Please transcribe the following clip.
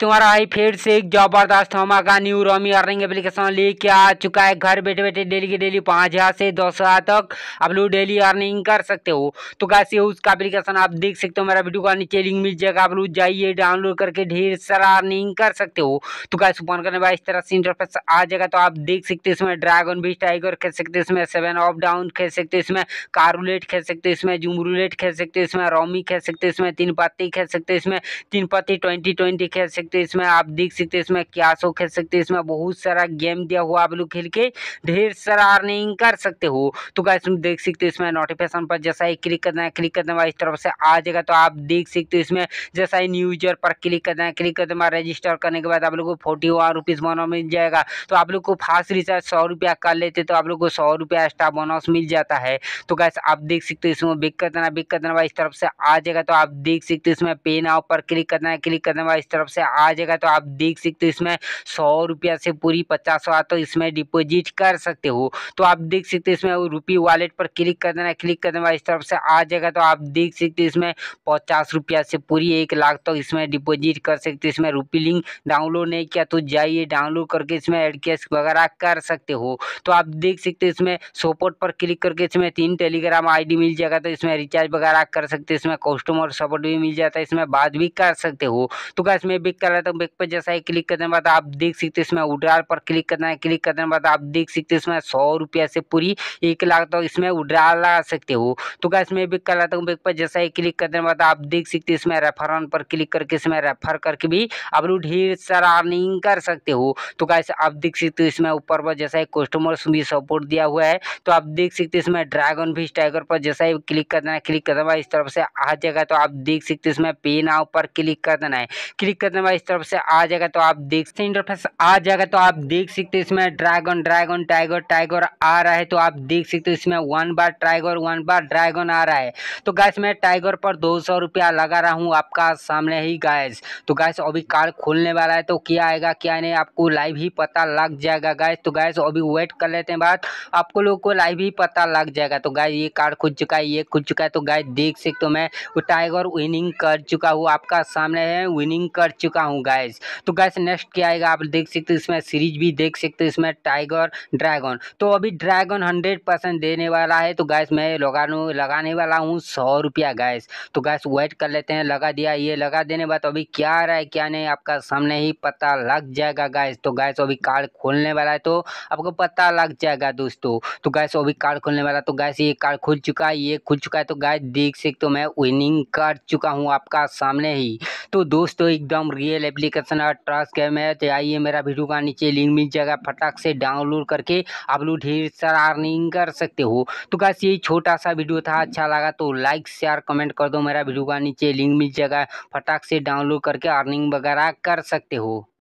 तुम्हारा भाई फिर से एक जबरदस्त धमाका न्यू रोमी अर्निंग एप्लीकेशन लेके आ चुका है घर बैठे बैठे डेली के डेली पाँच हज़ार से दस हज़ार तक आप लोग डेली अर्निंग कर सकते हो तो कैसे हो उसका एप्लीकेशन आप देख सकते हो मेरा वीडियो का नीचे लिंक मिल जाएगा आप लोग जाइए डाउनलोड करके ढेर सारा अर्निंग कर सकते हो तो कैसे फोन करने वाला इस तरह से इंटरफेस आ जाएगा तो आप देख सकते हो इसमें ड्रैगन भी टाइगर खेल सकते हो इसमें सेवन ऑफ डाउन खेल सकते हो इसमें कारूलेट खेल सकते हो इसमें रूलेट खेल सकते हो इसमें रोमी खेल सकते हो इसमें तीन पत्ती खेल सकते हो इसमें तीन पत्ती ट्वेंटी ट्वेंटी खेल सकते सकते हैं इसमें आप देख सकते हैं इसमें क्या सो खेल सकते हैं इसमें बहुत सारा गेम दिया हुआ आप लोग खेल के ढेर सारा अर्निंग कर सकते हो तो क्या इसमें देख सकते हो इसमें नोटिफिकेशन पर जैसा ही क्लिक करना है क्लिक करने वाला इस तरफ से आ जाएगा तो आप देख सकते हो इसमें जैसा ही न्यूजर पर क्लिक करना है क्लिक करने बाद रजिस्टर करने के बाद आप लोग को फोर्टी वन रुपीज़ बोनस मिल जाएगा तो आप लोग को फास्ट रिचार्ज सौ रुपया कर लेते तो आप लोग को सौ रुपया एक्स्ट्रा बोनस मिल जाता है तो गैस आप देख सकते हो इसमें बिक कर देना बिक कर देना इस तरफ से आ जाएगा तो आप देख सकते हो इसमें पे नाव पर क्लिक करना है क्लिक करने वाला इस तरफ से आ जाएगा तो आप देख सकते हो इसमें सौ रुपया से पूरी पचास सौ तो इसमें डिपोजिट कर सकते हो तो आप देख सकते हो इसमें रुपी वॉलेट पर क्लिक कर देना क्लिक करने बाद इस तरफ से आ जाएगा तो आप देख सकते हो इसमें पचास रुपया से पूरी एक लाख तक तो इसमें डिपोजिट कर सकते हो इसमें रुपी लिंक डाउनलोड नहीं किया तो जाइए डाउनलोड करके इसमें एड कैश वगैरह कर सकते हो तो आप देख सकते हो इसमें सपोर्ट पर क्लिक करके इसमें तीन टेलीग्राम आईडी मिल जाएगा तो इसमें रिचार्ज वगैरह कर सकते हो इसमें कस्टमर सपोर्ट भी मिल जाता है इसमें बात भी कर सकते हो तो क्या इसमें भी कर चला तो बैक पर जैसा ही क्लिक करने के बाद आप देख सकते इसमें उड्राल पर क्लिक करना है क्लिक करने के बाद आप देख सकते इसमें सौ रुपया से पूरी एक लाख तक इसमें उड्राल लगा सकते हो तो क्या इसमें बिक कर लाता हूँ बैक पर जैसा ही क्लिक करने के बाद आप देख सकते इसमें रेफर ऑन पर क्लिक करके इसमें रेफर करके भी आप लोग ढेर सारा अर्निंग कर सकते हो तो क्या आप देख सकते हो इसमें ऊपर पर जैसा ही कस्टमर भी सपोर्ट दिया हुआ है तो आप देख सकते हो इसमें ड्रैगन फिश टाइगर पर जैसा ही क्लिक करना है क्लिक करने बाद इस तरफ से आ जाएगा तो आप देख सकते हो इसमें पे नाव पर क्लिक कर देना है क्लिक करने बाद इस तरफ से आ जाएगा तो आप देख सकते इंटरफेस आ जाएगा तो आप देख सकते हो इसमें ड्रैगन ड्रैगन टाइगर टाइगर आ रहा है तो आप देख सकते हो इसमें वन बार टाइगर वन बार ड्रैगन आ रहा है तो गैस मैं टाइगर पर दो रुपया लगा रहा हूँ आपका सामने ही गैस तो गैस अभी कार खोलने वाला है तो क्या आएगा क्या नहीं आपको लाइव ही पता लग जाएगा गैस तो गैस अभी वेट कर लेते हैं बात आपको लोगों को लाइव ही पता लग जाएगा तो गैस ये कार खुद चुका है ये खुद चुका है तो गैस देख सकते हो मैं वो टाइगर विनिंग कर चुका हूँ आपका सामने है विनिंग कर चुका चुका हूँ गैस तो गैस नेक्स्ट क्या आएगा आप देख सकते हो इसमें सीरीज भी देख सकते हो इसमें टाइगर ड्रैगन तो अभी ड्रैगन हंड्रेड परसेंट देने वाला है तो गैस मैं लगाने लगाने वाला हूँ सौ रुपया गैस तो गैस वेट कर लेते हैं लगा दिया ये लगा देने बाद अभी क्या आ रहा है क्या नहीं आपका सामने ही पता लग जाएगा गैस तो गैस अभी कार्ड खोलने वाला है तो आपको पता लग जाएगा दोस्तों तो गैस अभी कार्ड खोलने वाला तो गैस ये कार्ड खुल चुका है ये खुल चुका है तो गैस देख सकते हो मैं विनिंग कर चुका हूँ आपका सामने ही तो दोस्तों एकदम रियल एप्लीकेशन और ट्रस्ट गेम है तो आइए मेरा वीडियो का नीचे लिंक मिल जाएगा फटाक से डाउनलोड करके आप लोग ढेर सारा अर्निंग कर सकते हो तो कैसे यही छोटा सा वीडियो था अच्छा लगा तो लाइक शेयर कमेंट कर दो मेरा वीडियो का नीचे लिंक मिल जाएगा फटाक से डाउनलोड करके अर्निंग वगैरह कर सकते हो